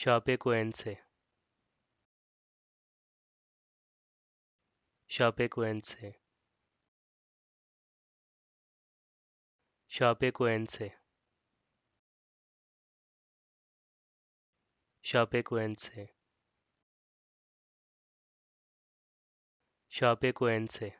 शापे Koen से शापे Koen से शापे Koen से शापे कोएन से शापे कोएन से